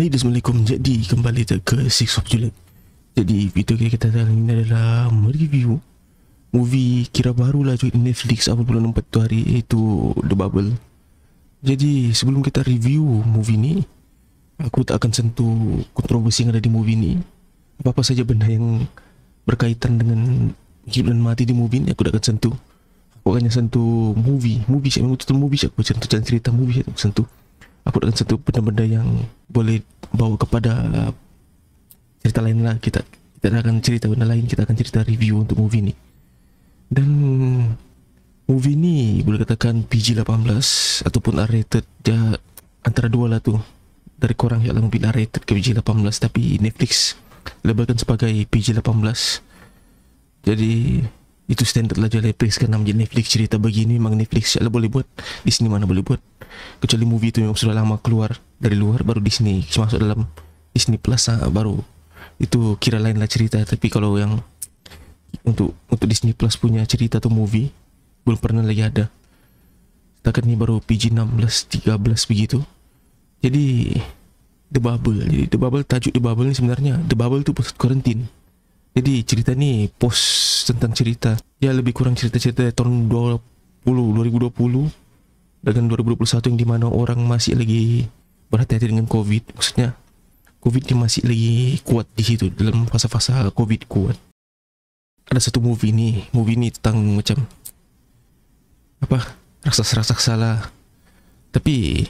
Baik, Assalamualaikum. Jadi, kembali ke Six of July. Jadi, video kita kata ini adalah review movie kira baru lah Jadi Netflix apa bulan 4 tu hari itu The Bubble. Jadi, sebelum kita review movie ni, aku tak akan sentuh kontroversi yang ada di movie ni. Apa-apa saja benda yang berkaitan dengan hidup dan mati di movie ni, aku tak akan sentuh. Aku akan sentuh movie. Movie, saya memang tutup movie, saya akan sentuh cerita movie, saya akan sentuh aku dengan satu benda-benda yang boleh bawa kepada uh, cerita lain lah kita kita akan cerita benda lain kita akan cerita review untuk movie ni dan movie ni boleh katakan PG-18 ataupun R-rated dia antara dua lah tu dari korang yang lebih R-rated lah ke PG-18 tapi Netflix labelkan sebagai PG-18 jadi itu standar lah jual Netflix karena menjadi Netflix cerita begini memang Netflix lah boleh buat di sini mana boleh buat kecuali movie itu memang sudah lama keluar dari luar baru di sini masuk dalam Disney Plus ah, baru itu kira lain lah cerita tapi kalau yang untuk untuk Disney Plus punya cerita atau movie belum pernah lagi ada setakat ini baru PG-16 13 begitu jadi The Bubble jadi The Bubble tajuk The Bubble ini sebenarnya The Bubble itu pusat karantina jadi cerita nih post tentang cerita ya lebih kurang cerita-cerita tahun 20 2020 Dengan 2021 yang dimana orang masih lagi berhati-hati dengan covid maksudnya covid ini masih lagi kuat di situ dalam fase-fase covid kuat ada satu movie nih movie ini tentang macam apa raksasa-raksasa salah tapi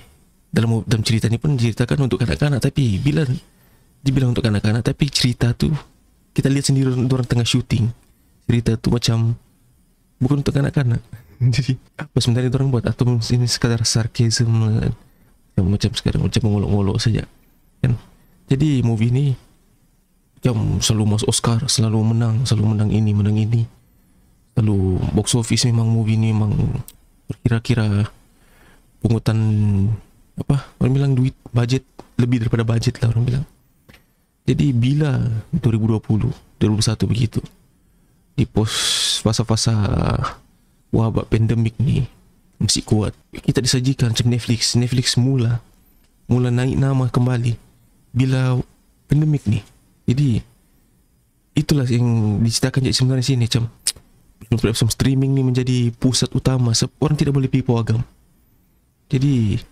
dalam dalam cerita ini pun diceritakan untuk kanak-kanak tapi bila dibilang untuk kanak-kanak tapi cerita tuh kita lihat sendiri orang tengah syuting cerita tuh macam bukan untuk anak-anak jadi apa sebenarnya orang buat atau ini sekadar sarkasm kan? macam sekarang macam mengolok-olok saja kan jadi movie ini yang selalu mas Oscar selalu menang selalu menang ini menang ini lalu box office memang movie ini memang kira-kira pungutan apa orang bilang duit budget lebih daripada budget lah orang bilang Jadi bila 2020, 2021 begitu di pos fasa-fasa wabak pandemik ni mesti kuat. Kita disajikan macam Netflix, Netflix mula mula naik nama kembali bila pandemik ni. Jadi itulah yang diceritakan jadi sebenarnya sini macam platform streaming ni menjadi pusat utama orang tidak boleh pergi agam. Jadi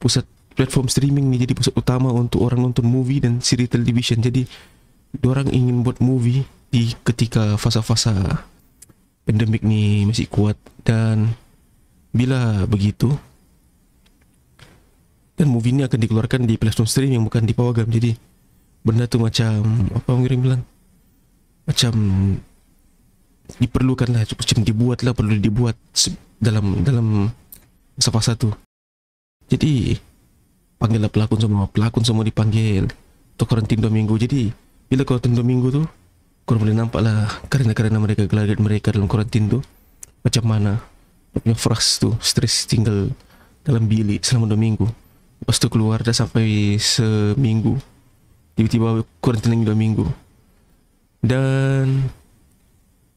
pusat platform streaming nih jadi pusat utama untuk orang nonton movie dan seri television. Jadi orang ingin buat movie di ketika fasa-fasa pandemik nih masih kuat dan bila begitu dan movie ini akan dikeluarkan di platform streaming bukan di Pawagam. Jadi benda tuh macam apa Om Giring bilang? Macam diperlukan lah macam dibuat lah perlu dibuat dalam dalam masa-masa tuh. Jadi lah pelakon semua pelakon semua dipanggil untuk karantin dua minggu jadi bila karantin dua minggu tu korang boleh nampak lah karena-karena mereka gelagat mereka dalam karantin tu macam mana punya frust tu stres tinggal dalam bilik selama dua minggu pas tu keluar dah sampai seminggu tiba-tiba karantin lagi dua minggu dan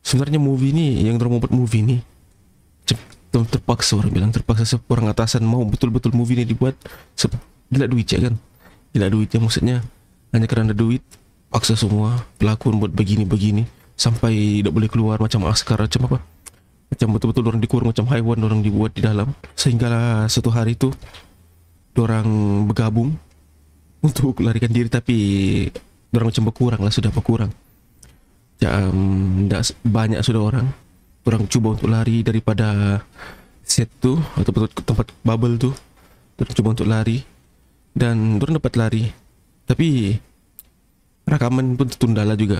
sebenarnya movie ni yang orang buat movie ini terpaksa orang bilang terpaksa seorang atasan mau betul-betul movie ni dibuat sebab gila duit ya kan gila duitnya maksudnya hanya karena duit paksa semua pelaku buat begini-begini sampai tidak boleh keluar macam askar macam apa macam betul-betul orang dikurung macam haiwan orang dibuat di dalam sehingga satu hari itu orang bergabung untuk larikan diri tapi orang macam berkurang lah sudah berkurang ya tidak banyak sudah orang orang coba untuk lari daripada set tuh atau tempat bubble tuh terus coba untuk lari dan turun dapat lari. Tapi rekaman pun lah juga.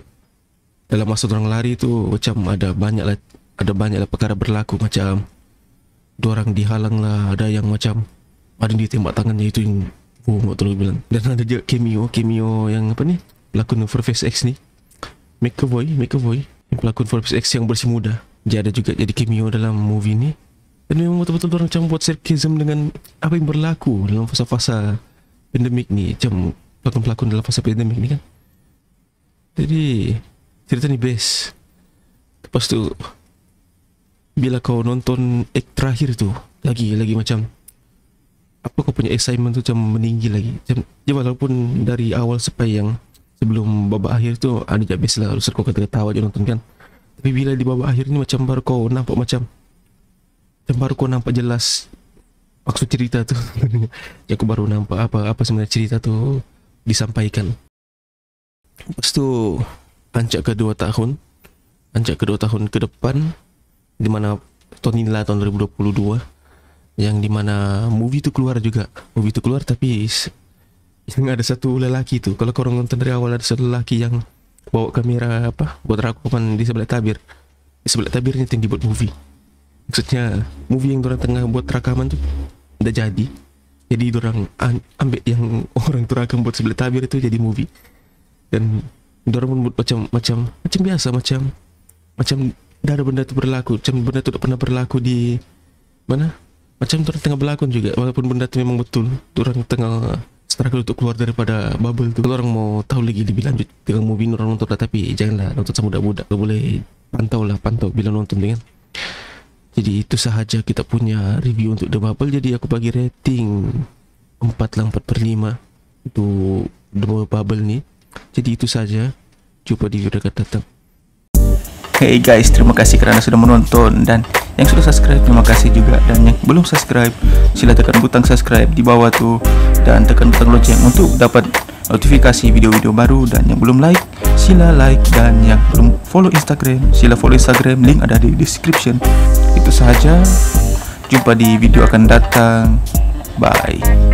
Dalam masa orang lari itu macam ada banyak lah, ada banyak lah perkara berlaku macam dua orang dihalang lah, ada yang macam ada yang ditembak tangannya itu yang oh nggak terlalu bilang. Dan ada juga cameo cameo yang apa nih pelakon Face X nih a boy yang pelakon Face X yang bersih muda. Dia ada juga jadi cameo dalam movie ini. Dan memang betul-betul orang macam buat sarcasm dengan apa yang berlaku dalam fasa-fasa pandemik ni jam pelakon-pelakon dalam fasa pandemik ni kan jadi cerita ni best lepas tu bila kau nonton act terakhir tu lagi lagi macam apa kau punya excitement tu macam meninggi lagi macam ya walaupun dari awal sampai yang sebelum babak akhir tu ada ah, je best lah harus kau kata ketawa je nonton kan tapi bila di babak akhir ni macam baru kau nampak macam macam baru kau nampak jelas maksud cerita tuh ya aku baru nampak apa apa sebenarnya cerita tuh disampaikan pas tuh ancak kedua tahun ancak kedua tahun ke depan dimana tahun inilah tahun 2022 yang dimana movie itu keluar juga movie itu keluar tapi yang ada satu lelaki tuh kalau korang nonton dari awal ada satu lelaki yang bawa kamera apa buat rakaman di sebelah tabir di sebelah tabirnya tinggi buat movie maksudnya movie yang orang tengah buat rakaman tuh udah jadi jadi dorang ambek yang orang turagam buat sebelah tabir itu jadi movie dan dorang membuat macam macam macam biasa macam macam tidak ada benda itu berlaku macam benda itu tidak pernah berlaku di mana macam tu tengah berlakon juga walaupun benda itu memang betul orang tengah struggle untuk keluar daripada bubble itu kalau orang mau tahu lagi lebih lanjut dengan movie orang nonton lah tapi janganlah nonton sama budak-budak boleh pantau lah pantau bila nonton dengan jadi itu sahaja kita punya review untuk The Bubble Jadi aku bagi rating 4 lah 4 per 5 Untuk The Bubble ni Jadi itu saja Jumpa di video dekat datang Hey guys terima kasih kerana sudah menonton Dan yang sudah subscribe terima kasih juga Dan yang belum subscribe sila tekan butang subscribe di bawah tuh Dan tekan butang lonceng untuk dapat notifikasi video-video baru dan yang belum like sila like dan yang belum follow Instagram sila follow Instagram link ada di description itu saja jumpa di video akan datang bye